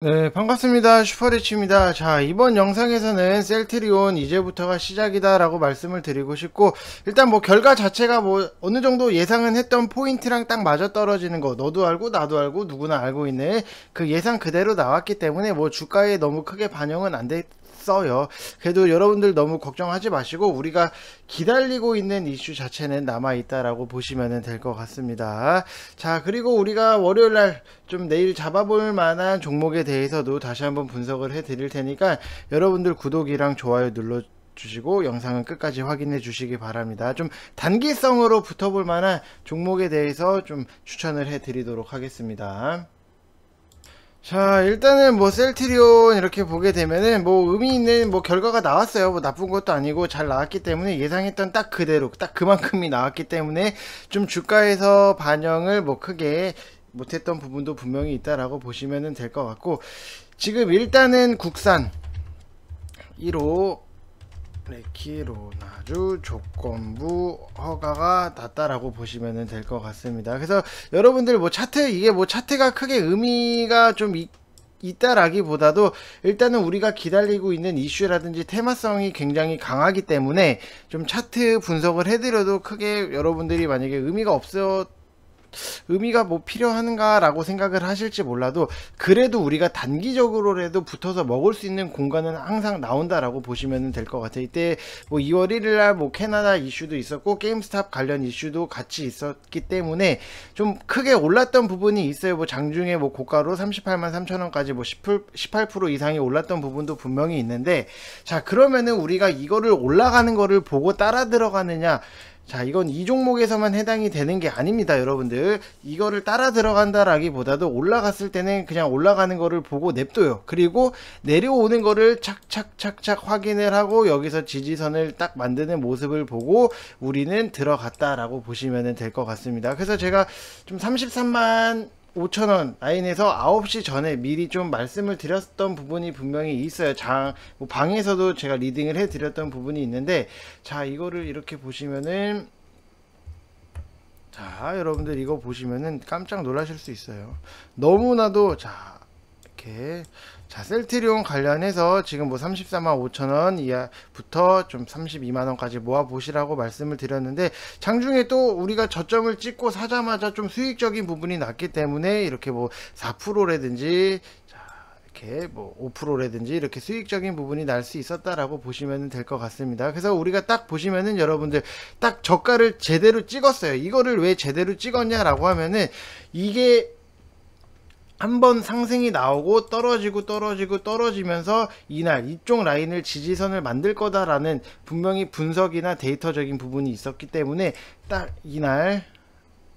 네 반갑습니다 슈퍼리치입니다 자 이번 영상에서는 셀트리온 이제부터가 시작이다 라고 말씀을 드리고 싶고 일단 뭐 결과 자체가 뭐 어느 정도 예상은 했던 포인트랑 딱 맞아떨어지는 거 너도 알고 나도 알고 누구나 알고 있는 그 예상 그대로 나왔기 때문에 뭐 주가에 너무 크게 반영은 안돼 있요 그래도 여러분들 너무 걱정하지 마시고 우리가 기다리고 있는 이슈 자체는 남아 있다라고 보시면 될 것 같습니다. 자, 그리고 우리가 월요일 날 좀 내일 잡아볼 만한 종목에 대해서도 다시 한번 분석을 해 드릴 테니까 여러분들 구독이랑 좋아요 눌러 주시고 영상은 끝까지 확인해 주시기 바랍니다. 좀 단기성으로 붙어볼 만한 종목에 대해서 좀 추천을 해 드리도록 하겠습니다. 자 일단은 뭐 셀트리온 이렇게 보게 되면은 뭐 의미 있는 뭐 결과가 나왔어요 뭐 나쁜 것도 아니고 잘 나왔기 때문에 예상했던 딱 그대로 딱 그만큼이 나왔기 때문에 좀 주가에서 반영을 뭐 크게 못했던 부분도 분명히 있다라고 보시면 될 것 같고 지금 일단은 국산 1호 레키로나주 조건부 허가가 났다라고 보시면 될 것 같습니다. 그래서 여러분들 뭐 차트 이게 뭐 차트가 크게 의미가 좀 있, 있다라기보다도 일단은 우리가 기다리고 있는 이슈라든지 테마성이 굉장히 강하기 때문에 좀 차트 분석을 해드려도 크게 여러분들이 만약에 의미가 없었 의미가 뭐 필요한가라고 생각을 하실지 몰라도 그래도 우리가 단기적으로라도 붙어서 먹을 수 있는 공간은 항상 나온다라고 보시면 될 것 같아요. 이때 뭐 2월 1일 날뭐 캐나다 이슈도 있었고 게임스탑 관련 이슈도 같이 있었기 때문에 좀 크게 올랐던 부분이 있어요. 뭐 장중에 뭐 고가로 38만 3천 원까지 뭐 18% 이상이 올랐던 부분도 분명히 있는데 자 그러면은 우리가 이거를 올라가는 거를 보고 따라 들어가느냐 자 이건 이 종목에서만 해당이 되는 게 아닙니다 여러분들 이거를 따라 들어간다라기보다도 올라갔을 때는 그냥 올라가는 거를 보고 냅둬요 그리고 내려오는 거를 착착착착 확인을 하고 여기서 지지선을 딱 만드는 모습을 보고 우리는 들어갔다라고 보시면 될 것 같습니다 그래서 제가 좀 33만 5,000원 라인에서 9시 전에 미리 좀 말씀을 드렸던 부분이 분명히 있어요. 장, 뭐 방에서도 제가 리딩을 해드렸던 부분이 있는데, 자, 이거를 이렇게 보시면은, 자, 여러분들 이거 보시면은 깜짝 놀라실 수 있어요. 너무나도, 자, 이렇게 자 셀트리온 관련해서 지금 뭐 34만 5천원 이하부터 좀 32만원까지 모아 보시라고 말씀을 드렸는데 장중에 또 우리가 저점을 찍고 사자마자 좀 수익적인 부분이 났기 때문에 이렇게 뭐 4%라든지 뭐 5%라든지 이렇게 수익적인 부분이 날 수 있었다라고 보시면 될 것 같습니다. 그래서 우리가 딱 보시면은 여러분들 딱 저가를 제대로 찍었어요. 이거를 왜 제대로 찍었냐라고 하면은 이게 한번 상승이 나오고 떨어지고 떨어지고 떨어지면서 이날 이쪽 라인을 지지선을 만들 거다라는 분명히 분석이나 데이터적인 부분이 있었기 때문에 딱 이날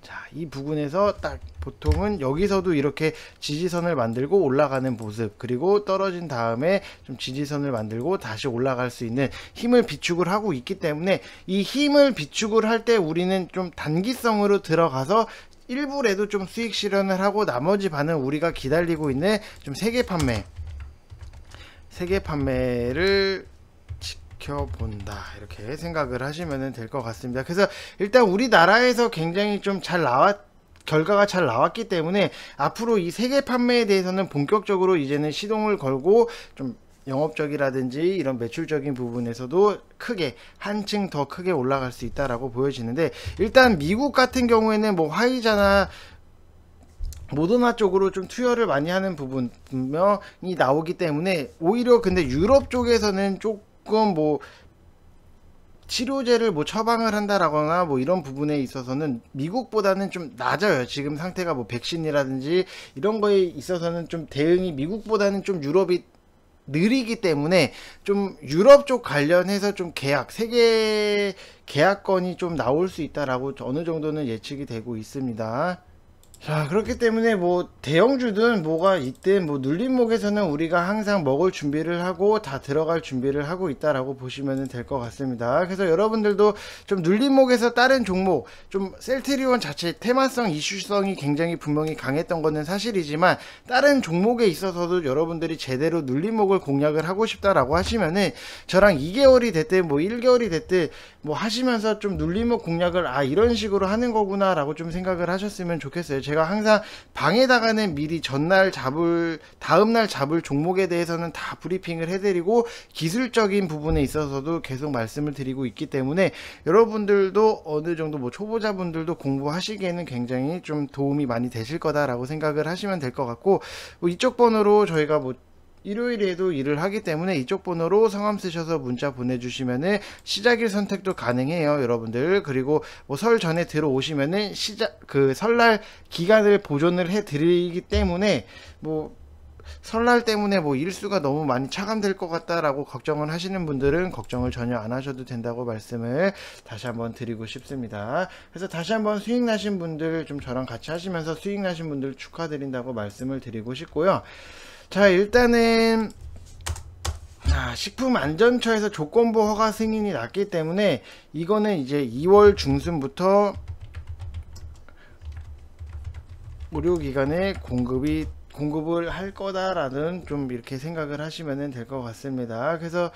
자, 이 부분에서 딱 보통은 여기서도 이렇게 지지선을 만들고 올라가는 모습 그리고 떨어진 다음에 좀 지지선을 만들고 다시 올라갈 수 있는 힘을 비축을 하고 있기 때문에 이 힘을 비축을 할 때 우리는 좀 단기성으로 들어가서 일부라도 좀 수익 실현을 하고 나머지 반은 우리가 기다리고 있는 좀 세계 판매 세계 판매를 지켜본다 이렇게 생각을 하시면 될 것 같습니다 그래서 일단 우리나라에서 굉장히 좀 잘 나왔 결과가 잘 나왔기 때문에 앞으로 이 세계 판매에 대해서는 본격적으로 이제는 시동을 걸고 좀 영업적이라든지 이런 매출적인 부분에서도 크게 한층 더 크게 올라갈 수 있다라고 보여지는데 일단 미국 같은 경우에는 뭐 화이자나 모더나 쪽으로 좀 투여를 많이 하는 부분 분명히 나오기 때문에 오히려 근데 유럽 쪽에서는 조금 뭐 치료제를 뭐 처방을 한다라거나 뭐 이런 부분에 있어서는 미국보다는 좀 낮아요. 지금 상태가 뭐 백신이라든지 이런 거에 있어서는 좀 대응이 미국보다는 좀 유럽이 느리기 때문에 좀 유럽 쪽 관련해서 좀 계약 세계 계약권이좀 나올 수 있다라고 어느 정도는 예측이 되고 있습니다. 자 그렇기 때문에 뭐 대형주든 뭐가 있든 뭐 눌림목에서는 우리가 항상 먹을 준비를 하고 다 들어갈 준비를 하고 있다라고 보시면 될 것 같습니다 그래서 여러분들도 좀 눌림목에서 다른 종목 좀 셀트리온 자체 테마성 이슈성이 굉장히 분명히 강했던 것은 사실이지만 다른 종목에 있어서도 여러분들이 제대로 눌림목을 공략을 하고 싶다라고 하시면은 저랑 2개월이 됐든 뭐 1개월이 됐든 뭐 하시면서 좀 눌림목 공략을 아 이런 식으로 하는 거구나 라고 좀 생각을 하셨으면 좋겠어요 제가 항상 방에다가는 미리 전날 잡을 다음날 잡을 종목에 대해서는 다 브리핑을 해드리고 기술적인 부분에 있어서도 계속 말씀을 드리고 있기 때문에 여러분들도 어느 정도 뭐 초보자분들도 공부하시기에는 굉장히 좀 도움이 많이 되실 거다라고 생각을 하시면 될 것 같고 뭐 이쪽 번호로 저희가 뭐 일요일에도 일을 하기 때문에 이쪽 번호로 성함 쓰셔서 문자 보내주시면은 시작일 선택도 가능해요 여러분들 그리고 뭐 설 전에 들어오시면은 시작 그 설날 기간을 보존을 해 드리기 때문에 뭐 설날 때문에 뭐 일수가 너무 많이 차감될 것 같다라고 걱정을 하시는 분들은 걱정을 전혀 안 하셔도 된다고 말씀을 다시 한번 드리고 싶습니다. 그래서 다시 한번 수익 나신 분들 좀 저랑 같이 하시면서 수익 나신 분들 축하드린다고 말씀을 드리고 싶고요. 자 일단은 아, 식품안전처에서 조건부 허가 승인이 났기 때문에 이거는 이제 2월 중순부터 의료기관에 공급이 공급을 할 거다라는 좀 이렇게 생각을 하시면 될 것 같습니다. 그래서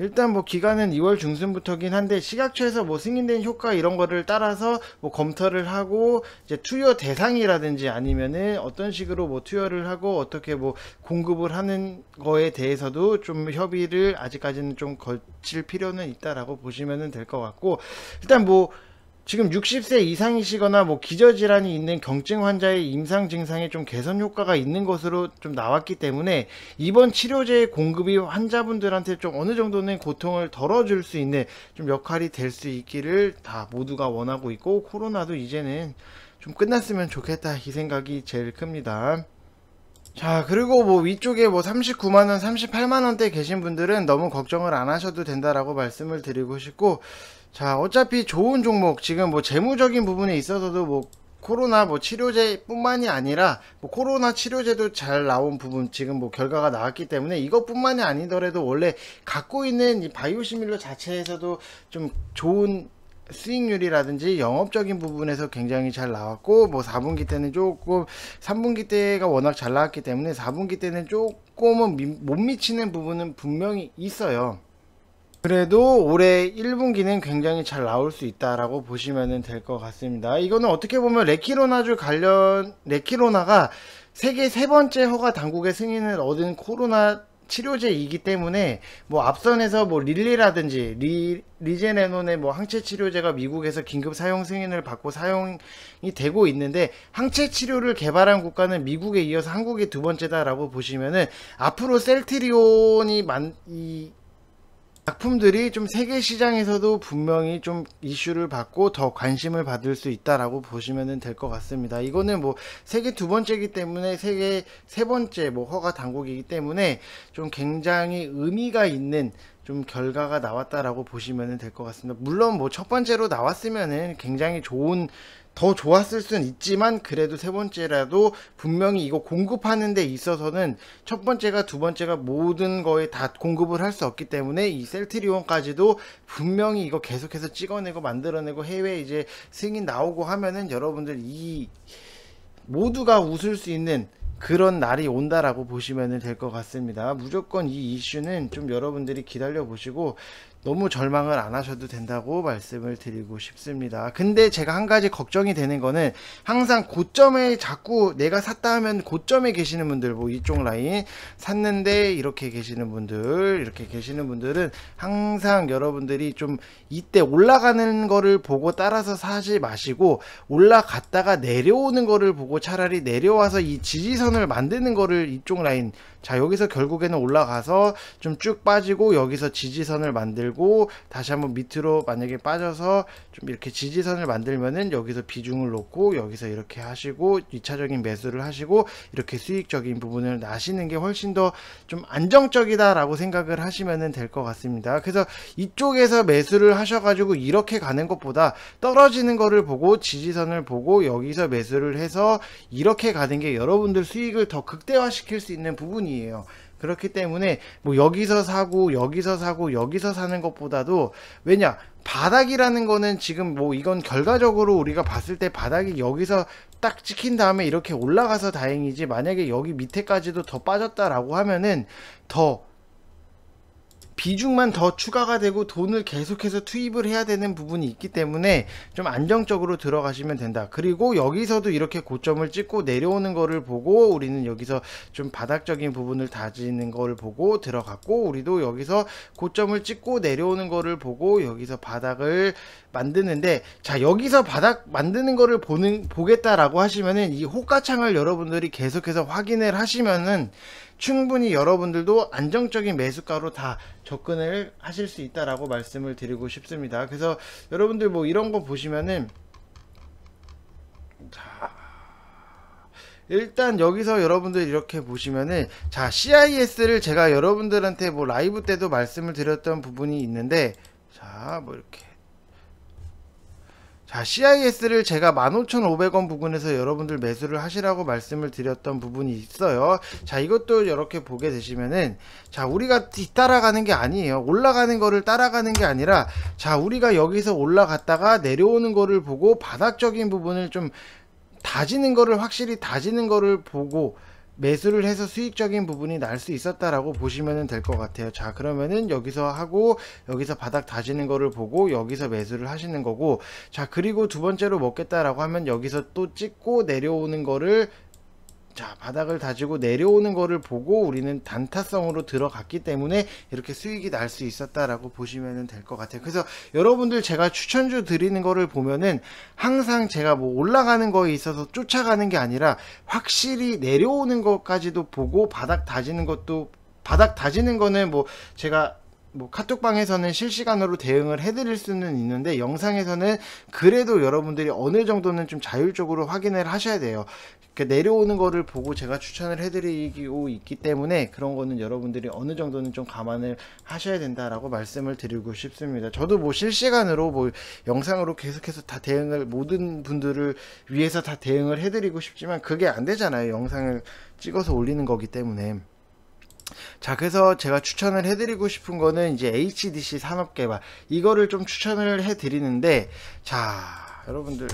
일단 뭐 기간은 2월 중순부터긴 한데 식약처에서 뭐 승인된 효과 이런 거를 따라서 뭐 검토를 하고 이제 투여 대상이라든지 아니면은 어떤 식으로 뭐 투여를 하고 어떻게 뭐 공급을 하는 거에 대해서도 좀 협의를 아직까지는 좀 거칠 필요는 있다라고 보시면 될 것 같고 일단 뭐 지금 60세 이상이시거나 뭐 기저질환이 있는 경증 환자의 임상 증상에 좀 개선 효과가 있는 것으로 좀 나왔기 때문에 이번 치료제의 공급이 환자분들한테 좀 어느 정도는 고통을 덜어줄 수 있는 좀 역할이 될 수 있기를 다 모두가 원하고 있고 코로나도 이제는 좀 끝났으면 좋겠다 이 생각이 제일 큽니다. 자 그리고 뭐 위쪽에 뭐 39만원 38만원대 계신 분들은 너무 걱정을 안 하셔도 된다라고 말씀을 드리고 싶고 자 어차피 좋은 종목 지금 뭐 재무적인 부분에 있어서도 뭐 코로나 뭐 치료제뿐만이 아니라 뭐 코로나 치료제도 잘 나온 부분 지금 뭐 결과가 나왔기 때문에 이것뿐만이 아니더라도 원래 갖고 있는 이 바이오시밀러 자체에서도 좀 좋은 수익률이라든지 영업적인 부분에서 굉장히 잘 나왔고 뭐 4분기 때는 조금 3분기 때가 워낙 잘 나왔기 때문에 4분기 때는 조금은 미, 못 미치는 부분은 분명히 있어요. 그래도 올해 1분기는 굉장히 잘 나올 수 있다라고 보시면 될 것 같습니다. 이거는 어떻게 보면 레키로나주 관련 레키로나가 세계 세 번째 허가 당국의 승인을 얻은 코로나 치료제이기 때문에 뭐 앞선에서 뭐 릴리라든지 리, 리제네논의뭐 항체 치료제가 미국에서 긴급 사용 승인을 받고 사용이 되고 있는데 항체 치료를 개발한 국가는 미국에 이어서 한국이 두 번째다라고 보시면은 앞으로 셀트리온이 만, 이 작품들이 좀 세계 시장에서도 분명히 좀 이슈를 받고 더 관심을 받을 수 있다라고 보시면 될 것 같습니다. 이거는 뭐 세계 두 번째이기 때문에 세계 세 번째 뭐 허가 당국이기 때문에 좀 굉장히 의미가 있는 좀 결과가 나왔다라고 보시면 될 것 같습니다. 물론 뭐 첫 번째로 나왔으면은 굉장히 좋은 더 좋았을 순 있지만 그래도 세 번째라도 분명히 이거 공급하는 데 있어서는 첫 번째가 두 번째가 모든 거에 다 공급을 할 수 없기 때문에 이 셀트리온까지도 분명히 이거 계속해서 찍어내고 만들어내고 해외 이제 승인 나오고 하면은 여러분들 이 모두가 웃을 수 있는 그런 날이 온다라고 보시면 될 것 같습니다. 무조건 이 이슈는 좀 여러분들이 기다려 보시고 너무 절망을 안 하셔도 된다고 말씀을 드리고 싶습니다. 근데 제가 한 가지 걱정이 되는 거는 항상 고점에 자꾸 내가 샀다 하면 고점에 계시는 분들 뭐 이쪽 라인 샀는데 이렇게 계시는 분들 이렇게 계시는 분들은 항상 여러분들이 좀 이때 올라가는 거를 보고 따라서 사지 마시고 올라갔다가 내려오는 거를 보고 차라리 내려와서 이 지지선을 만드는 거를 이쪽 라인 자 여기서 결국에는 올라가서 좀 쭉 빠지고 여기서 지지선을 만들 만들고 다시 한번 밑으로 만약에 빠져서 좀 이렇게 지지선을 만들면은 여기서 비중을 놓고 여기서 이렇게 하시고 2차적인 매수를 하시고 이렇게 수익적인 부분을 나시는 게 훨씬 더 좀 안정적이다 라고 생각을 하시면 될 것 같습니다 그래서 이쪽에서 매수를 하셔가지고 이렇게 가는 것보다 떨어지는 거를 보고 지지선을 보고 여기서 매수를 해서 이렇게 가는 게 여러분들 수익을 더 극대화시킬 수 있는 부분이에요 그렇기 때문에 뭐 여기서 사고 여기서 사고 여기서 사는 것보다도 왜냐 바닥이라는 거는 지금 뭐 이건 결과적으로 우리가 봤을 때 바닥이 여기서 딱 찍힌 다음에 이렇게 올라가서 다행이지 만약에 여기 밑에까지도 더 빠졌다라고 하면은 더 비중만 더 추가가 되고 돈을 계속해서 투입을 해야 되는 부분이 있기 때문에 좀 안정적으로 들어가시면 된다. 그리고 여기서도 이렇게 고점을 찍고 내려오는 거를 보고 우리는 여기서 좀 바닥적인 부분을 다지는 걸 보고 들어갔고 우리도 여기서 고점을 찍고 내려오는 거를 보고 여기서 바닥을 만드는데 자 여기서 바닥 만드는 거를 보는 보겠다라고 하시면은 이 호가창을 여러분들이 계속해서 확인을 하시면은 충분히 여러분들도 안정적인 매수가로 다 접근을 하실 수 있다라고 말씀을 드리고 싶습니다. 그래서 여러분들 뭐 이런 거 보시면은 자 일단 여기서 여러분들 이렇게 보시면은 자 CIS를 제가 여러분들한테 뭐 라이브 때도 말씀을 드렸던 부분이 있는데 자뭐 이렇게 자 CIS를 제가 15,500원 부근에서 여러분들 매수를 하시라고 말씀을 드렸던 부분이 있어요 자 이것도 이렇게 보게 되시면은 자 우리가 뒤따라가는 게 아니에요 올라가는 거를 따라가는 게 아니라 자 우리가 여기서 올라갔다가 내려오는 거를 보고 바닥적인 부분을 좀 다지는 거를 확실히 다지는 거를 보고 매수를 해서 수익적인 부분이 날 수 있었다라고 보시면 될것 같아요 자 그러면은 여기서 하고 여기서 바닥 다지는 거를 보고 여기서 매수를 하시는 거고 자 그리고 두 번째로 먹겠다라고 하면 여기서 또 찍고 내려오는 거를 자 바닥을 다지고 내려오는 거를 보고 우리는 단타성으로 들어갔기 때문에 이렇게 수익이 날 수 있었다라고 보시면 될 것 같아요 그래서 여러분들 제가 추천주 드리는 거를 보면은 항상 제가 뭐 올라가는 거에 있어서 쫓아가는 게 아니라 확실히 내려오는 것까지도 보고 바닥 다지는 것도 바닥 다지는 거는 뭐 제가 뭐 카톡방에서는 실시간으로 대응을 해드릴 수는 있는데 영상에서는 그래도 여러분들이 어느 정도는 좀 자율적으로 확인을 하셔야 돼요. 그러니까 내려오는 거를 보고 제가 추천을 해드리고 있기 때문에 그런 거는 여러분들이 어느 정도는 좀 감안을 하셔야 된다라고 말씀을 드리고 싶습니다. 저도 뭐 실시간으로 뭐 영상으로 계속해서 다 대응을 모든 분들을 위해서 다 대응을 해드리고 싶지만 그게 안 되잖아요. 영상을 찍어서 올리는 거기 때문에. 자 그래서 제가 추천을 해드리고 싶은 거는 이제 HDC 산업개발 이거를 좀 추천을 해드리는데 자 여러분들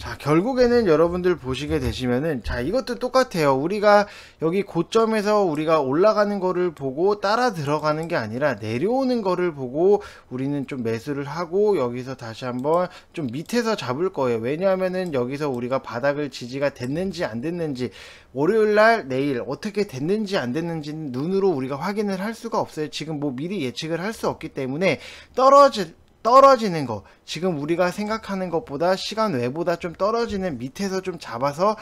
자 결국에는 여러분들 보시게 되시면은 자 이것도 똑같아요 우리가 여기 고점에서 우리가 올라가는 거를 보고 따라 들어가는 게 아니라 내려오는 거를 보고 우리는 좀 매수를 하고 여기서 다시 한번 좀 밑에서 잡을 거예요 왜냐하면은 여기서 우리가 바닥을 지지가 됐는지 안 됐는지 월요일날 내일 어떻게 됐는지 안 됐는지는 눈으로 우리가 확인을 할 수가 없어요 지금 뭐 미리 예측을 할 수 없기 때문에 떨어질 떨어지는 거 지금 우리가 생각하는 것보다 시간 외보다 좀 떨어지는 밑에서 좀 잡아서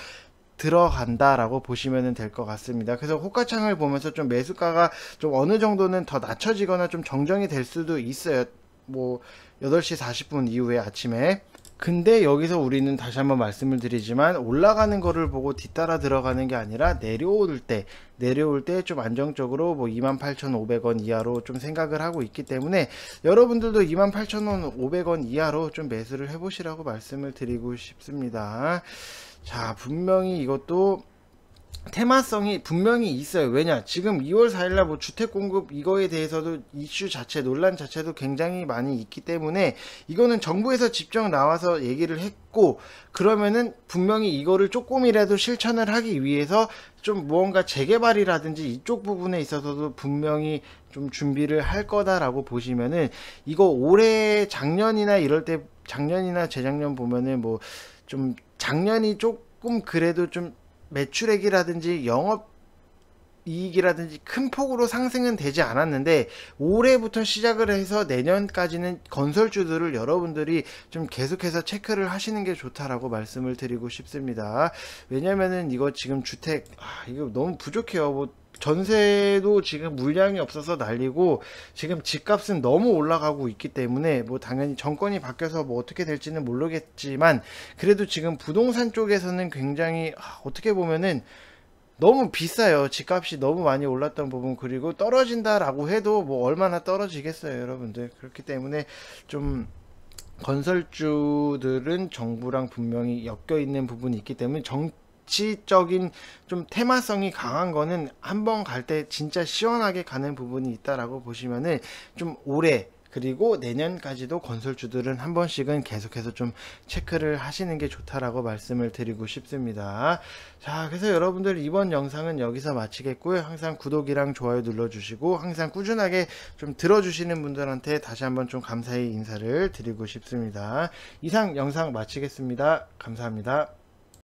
들어간다라고 보시면 될 것 같습니다. 그래서 호가창을 보면서 좀 매수가가 좀 어느 정도는 더 낮춰지거나 좀 정정이 될 수도 있어요. 뭐 8시 40분 이후에 아침에 근데 여기서 우리는 다시 한번 말씀을 드리지만 올라가는 거를 보고 뒤따라 들어가는 게 아니라 내려올 때 내려올 때 좀 안정적으로 뭐 28,500원 이하로 좀 생각을 하고 있기 때문에 여러분들도 28,500원 이하로 좀 매수를 해보시라고 말씀을 드리고 싶습니다. 자 분명히 이것도 테마성이 분명히 있어요. 왜냐? 지금 2월 4일날 뭐 주택 공급 이거에 대해서도 이슈 자체, 논란 자체도 굉장히 많이 있기 때문에 이거는 정부에서 직접 나와서 얘기를 했고 그러면은 분명히 이거를 조금이라도 실천을 하기 위해서 좀 무언가 재개발이라든지 이쪽 부분에 있어서도 분명히 좀 준비를 할 거다라고 보시면은 이거 올해 작년이나 이럴 때 작년이나 재작년 보면은 뭐 좀 작년이 조금 그래도 좀 매출액이라든지 영업 이익이라든지 큰 폭으로 상승은 되지 않았는데 올해부터 시작을 해서 내년까지는 건설주들을 여러분들이 좀 계속해서 체크를 하시는 게 좋다라고 말씀을 드리고 싶습니다. 왜냐면은 이거 지금 주택 아, 이거 너무 부족해요. 뭐 전세도 지금 물량이 없어서 날리고 지금 집값은 너무 올라가고 있기 때문에 뭐 당연히 정권이 바뀌어서 뭐 어떻게 될지는 모르겠지만 그래도 지금 부동산 쪽에서는 굉장히 아, 어떻게 보면은 너무 비싸요. 집값이 너무 많이 올랐던 부분 그리고 떨어진다라고 해도 뭐 얼마나 떨어지겠어요, 여러분들. 그렇기 때문에 좀 건설주들은 정부랑 분명히 엮여 있는 부분이 있기 때문에 정치적인좀 테마성이 강한 거는 한번갈 때 진짜 시원하게 가는 부분이 있다라고 보시면은 좀 오래 그리고 내년까지도 건설주들은 한 번씩은 계속해서 좀 체크를 하시는 게 좋다라고 말씀을 드리고 싶습니다. 자, 그래서 여러분들 이번 영상은 여기서 마치겠고요. 항상 구독이랑 좋아요 눌러주시고 항상 꾸준하게 좀 들어주시는 분들한테 다시 한번 좀 감사의 인사를 드리고 싶습니다. 이상 영상 마치겠습니다. 감사합니다.